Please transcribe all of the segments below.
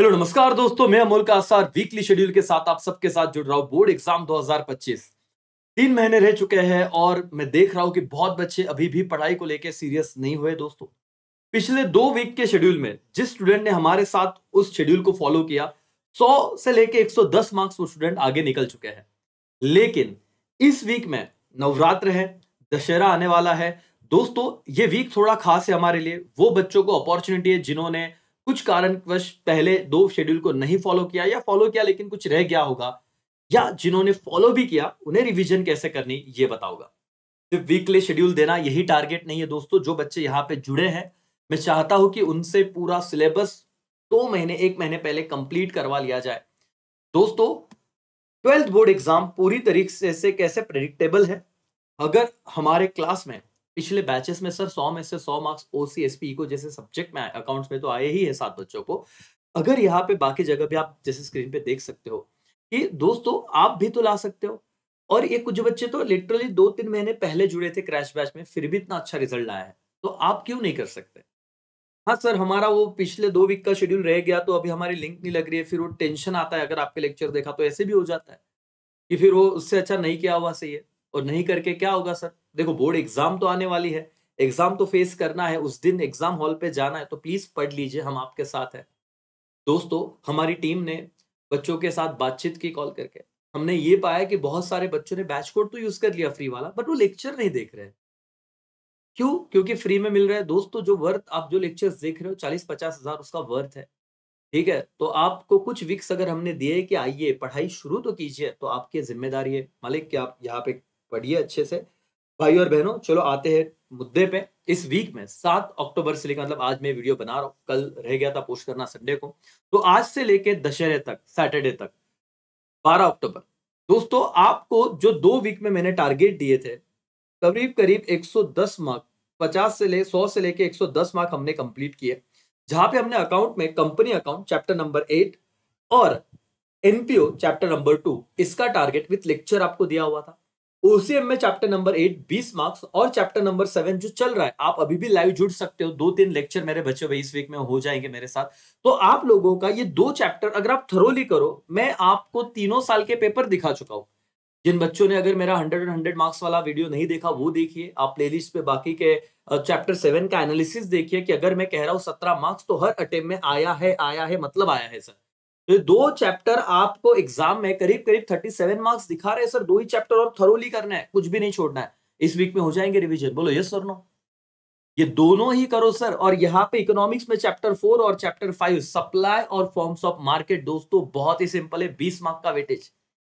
hello नमस्कार दोस्तों मैं अमोल का आसार वीकली शेड्यूल के साथ आप सबके साथ जुड़ रहा हूँ बोर्ड एग्जाम 2025 तीन महीने रह चुके हैं और मैं देख रहा हूँ कि बहुत बच्चे अभी भी पढ़ाई को लेकर सीरियस नहीं हुए दोस्तों पिछले दो वीक के शेड्यूल में जिस स्टूडेंट ने हमारे साथ उस शेड्यूल को फॉलो किया सौ से लेके एक मार्क्स वो स्टूडेंट आगे निकल चुके हैं लेकिन इस वीक में नवरात्र है दशहरा आने वाला है दोस्तों ये वीक थोड़ा खास है हमारे लिए वो बच्चों को अपॉर्चुनिटी है जिन्होंने कुछ कारणवश पहले दो शेड्यूल को नहीं फॉलो किया या फॉलो किया लेकिन कुछ रह गया होगा या जिन्होंने फॉलो भी किया उन्हें रिविजन कैसे करनी ये बताओगा सिर्फ वीकली शेड्यूल देना यही टारगेट नहीं है दोस्तों जो बच्चे यहाँ पे जुड़े हैं मैं चाहता हूं कि उनसे पूरा सिलेबस दो तो महीने एक महीने पहले कंप्लीट करवा लिया जाए दोस्तों ट्वेल्थ बोर्ड एग्जाम पूरी तरीके से कैसे प्रेडिक्टेबल है अगर हमारे क्लास में पिछले बैचेस में सर सौ में से सौ marks O C S P को जैसे सब्जेक्ट में अकाउंट्स में तो आए ही है सात बच्चों को अगर यहाँ पे बाकी जगह भी आप जैसे स्क्रीन पे देख सकते हो कि दोस्तों आप भी तो ला सकते हो और ये कुछ बच्चे तो लिटरली दो तीन महीने पहले जुड़े थे क्रैश बैच में फिर भी इतना अच्छा रिजल्ट आया है तो आप क्यों नहीं कर सकते हाँ सर हमारा वो पिछले दो वीक का शेड्यूल रह गया तो अभी हमारी लिंक नहीं लग रही है फिर वो टेंशन आता है अगर आपके लेक्चर देखा तो ऐसे भी हो जाता है कि फिर वो उससे अच्छा नहीं किया हुआ सही है और नहीं करके क्या होगा सर देखो बोर्ड एग्जाम तो आने वाली है एग्जाम तो फेस करना है उस दिन एग्जाम हॉल पे जाना है तो प्लीज पढ़ लीजिए हम आपके साथ हैं दोस्तों हमारी टीम ने बच्चों के साथ बातचीत की कॉल करके हमने ये पाया कि बहुत सारे बच्चों ने बैच कोड तो यूज कर लिया फ्री वाला बट वो लेक्चर नहीं देख रहे क्यों क्योंकि फ्री में मिल रहा है दोस्तों जो वर्थ आप जो लेक्चर देख रहे हो चालीस पचास हजार उसका वर्थ है ठीक है तो आपको कुछ वीक्स अगर हमने दिए कि आइए पढ़ाई शुरू तो कीजिए तो आपकी जिम्मेदारी है मालिक कि आप यहाँ पे पढ़िए अच्छे से भाई और बहनों चलो आते हैं मुद्दे पे इस वीक में सात अक्टूबर से लेकर मतलब आज मैं वीडियो बना रहा हूँ कल रह गया था पोस्ट करना संडे को तो आज से लेके दशहरे तक सैटरडे तक बारह अक्टूबर दोस्तों आपको जो दो वीक में मैंने टारगेट दिए थे करीब करीब 110 मार्क 50 से ले 100 से लेके 110 मार्क हमने कंप्लीट किए जहां पे हमने अकाउंट में company account chapter number eight और एनपीओ चैप्टर नंबर टू इसका टारगेट विथ लेक्चर आपको दिया हुआ था ओसीएम में चैप्टर नंबर एट बीस मार्क्स और चैप्टर नंबर सेवन जो चल रहा है आप अभी भी लाइव जुड़ सकते हो दो तीन लेक्चर मेरे बच्चे भाई इस वीक में हो जाएंगे मेरे साथ तो आप लोगों का ये दो चैप्टर अगर आप थरोली करो मैं आपको तीनों साल के पेपर दिखा चुका हूँ जिन बच्चों ने अगर मेरा हंड्रेड एंड हंड्रेड मार्क्स वाला वीडियो नहीं देखा वो देखिए आप प्लेलिस्ट पे बाकी के चैप्टर सेवन का एनालिसिस देखिए कि अगर मैं कह रहा हूँ सत्रह मार्क्स तो हर अटेम्प में आया है आया है मतलब आया है सर तो ये दो चैप्टर आपको एग्जाम में करीब करीब 37 मार्क्स दिखा रहे हैं सर दो ही चैप्टर और थरोली करना है कुछ भी नहीं छोड़ना है इस वीक में हो जाएंगे रिविजन बोलो यस सर नो ये दोनों ही करो सर और यहाँ पे इकोनॉमिक्स में चैप्टर फोर और चैप्टर फाइव सप्लाई और फॉर्म्स ऑफ मार्केट दोस्तों बहुत ही सिंपल है बीस मार्क का वेटेज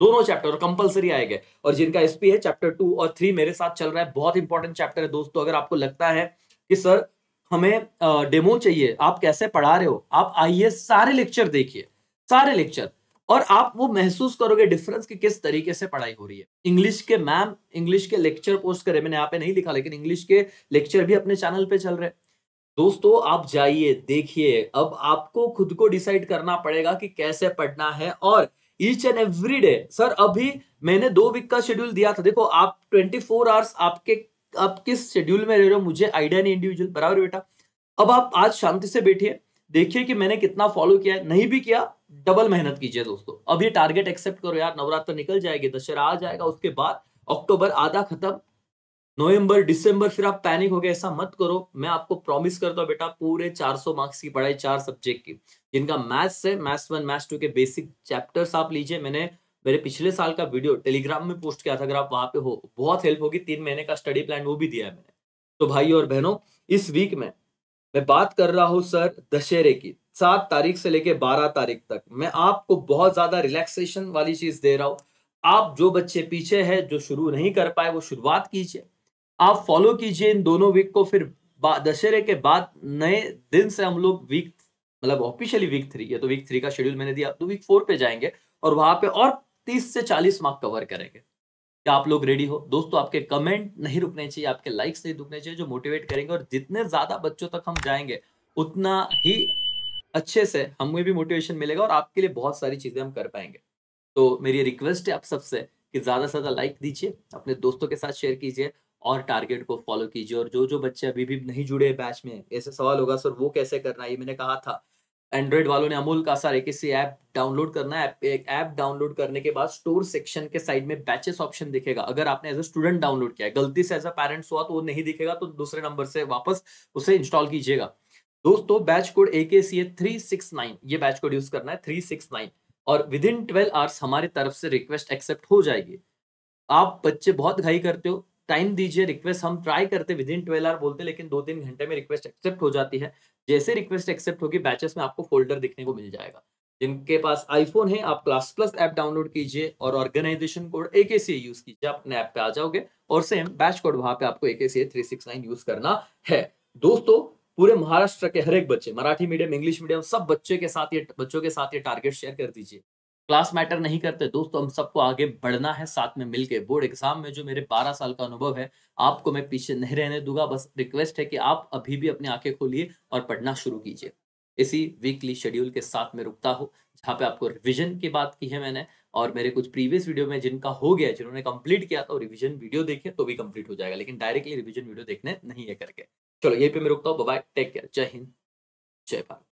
दोनों चैप्टर कंपलसरी आए गए और जिनका एसपी है चैप्टर टू और थ्री मेरे साथ चल रहा है बहुत इंपॉर्टेंट चैप्टर है दोस्तों अगर आपको लगता है कि सर हमें डेमो चाहिए आप कैसे पढ़ा रहे हो आप आइए सारे लेक्चर देखिए सारे लेक्चर और आप वो महसूस करोगे डिफरेंस कि किस तरीके से पढ़ाई हो रही है इंग्लिश के मैम इंग्लिश के लेक्चर पोस्ट करे मैंने यहाँ पे नहीं लिखा लेकिन इंग्लिश के लेक्चर भी अपने चैनल पे चल रहे हैं दोस्तों आप जाइए देखिए अब आपको खुद को डिसाइड करना पड़ेगा कि कैसे पढ़ना है और each and every day sir अभी मैंने दो वीक का शेड्यूल दिया था देखो आप ट्वेंटी फोर आवर्स आपके आप किस शेड्यूल में रह रहे हो मुझे आइडिया नहीं इंडिविजुअल बराबर बेटा अब आप आज शांति से बैठिए देखिए कि मैंने कितना फॉलो किया है नहीं भी किया डबल मेहनत कीजिए दोस्तों अभी टारगेट एक्सेप्ट करो यार नवरात्र निकल जाएगी दशहरा आ जाएगा उसके बाद अक्टूबर आधा खत्म नवंबर दिसंबर फिर आप पैनिक हो गए ऐसा मत करो मैं आपको प्रॉमिस करता हूँ बेटा पूरे 400 मार्क्स की पढ़ाई चार सब्जेक्ट की जिनका मैथ्स है मैथ्स वन मैथ्स टू के बेसिक चैप्टर्स आप लीजिए मैंने मेरे पिछले साल का वीडियो टेलीग्राम में पोस्ट किया था अगर आप वहां पे हो बहुत हेल्प होगी तीन महीने का स्टडी प्लान वो भी दिया है मैंने तो भाई और बहनों इस वीक में मैं बात कर रहा हूँ सर दशहरे की सात तारीख से लेके बारह तारीख तक मैं आपको बहुत ज्यादा रिलैक्सेशन वाली चीज दे रहा हूँ आप जो बच्चे पीछे है जो शुरू नहीं कर पाए वो शुरुआत कीजिए आप फॉलो कीजिए इन दोनों वीक को फिर दशहरे के बाद नए दिन से हम लोग वीक मतलब ऑफिशियली वीक थ्री है तो वीक थ्री का शेड्यूल मैंने दिया तो वीक फोर पे जाएंगे और वहां पे और तीस से चालीस मार्क कवर करेंगे क्या आप लोग रेडी हो दोस्तों आपके कमेंट नहीं रुकने चाहिए आपके लाइक्स नहीं रुकने चाहिए जो मोटिवेट करेंगे और जितने ज्यादा बच्चों तक हम जाएंगे उतना ही अच्छे से हमें भी मोटिवेशन मिलेगा और आपके लिए बहुत सारी चीज़ें हम कर पाएंगे तो मेरी रिक्वेस्ट है आप सबसे कि ज़्यादा से ज़्यादा लाइक दीजिए अपने दोस्तों के साथ शेयर कीजिए और टारगेट को फॉलो कीजिए और जो जो बच्चे अभी भी नहीं जुड़े बैच में ऐसे सवाल होगा सर वो कैसे करना है ये मैंने कहा था एंड्रॉइड वालों ने अमूल का सर एक किसी ऐप डाउनलोड करना है एक ऐप डाउनलोड करने के बाद स्टोर सेक्शन के साइड में बैचेस ऑप्शन दिखेगा अगर आपने एज अ स्टूडेंट डाउनलोड किया है गलती से एज अ पेरेंट्स हुआ तो वो नहीं दिखेगा तो दूसरे नंबर से वापस उसे इंस्टॉल कीजिएगा दोस्तों batch code A K C A three six nine ये बैच कोड यूज करना है थ्री सिक्स नाइन और विद इन ट्वेल्व आवर्स हमारी तरफ से रिक्वेस्ट एक्सेप्ट हो जाएगी आप बच्चे बहुत घाई करते हो टाइम दीजिए रिक्वेस्ट हम ट्राई करते विद इन ट्वेल्व आवर बोलते लेकिन दो तीन घंटे में रिक्वेस्ट एक्सेप्ट हो जाती है जैसे रिक्वेस्ट एक्सेप्ट होगी बैचेस में आपको फोल्डर दिखने को मिल जाएगा जिनके पास आईफोन है आप क्लास प्लस ऐप डाउनलोड कीजिए और ऑर्गेनाइजेशन कोड ए यूज कीजिए अपने ऐप पे आ जाओगे और सेम बैच कोड वहां पे आपको ए के यूज करना है दोस्तों पूरे महाराष्ट्र के हर एक बच्चे मराठी मीडियम इंग्लिश मीडियम सब बच्चे के साथ ये बच्चों के साथ ये टारगेट शेयर कर दीजिए क्लास मैटर नहीं करते दोस्तों हम सबको आगे बढ़ना है साथ में मिलके बोर्ड एग्जाम में जो मेरे 12 साल का अनुभव है आपको मैं पीछे नहीं रहने दूंगा बस रिक्वेस्ट है कि आप अभी भी अपनी आंखें खोलिए और पढ़ना शुरू कीजिए इसी वीकली शेड्यूल के साथ में रुकता हूँ जहाँ पे आपको रिविजन की बात की है मैंने और मेरे कुछ प्रीवियस वीडियो में जिनका हो गया जिन्होंने कंप्लीट किया तो रिविजन वीडियो देखे तो भी कंप्लीट हो जाएगा लेकिन डायरेक्टली रिविजन वीडियो देखने नहीं है करके चलो यही पे मैं रुकता हूँ बाय टेक केयर जय हिंद जय भारत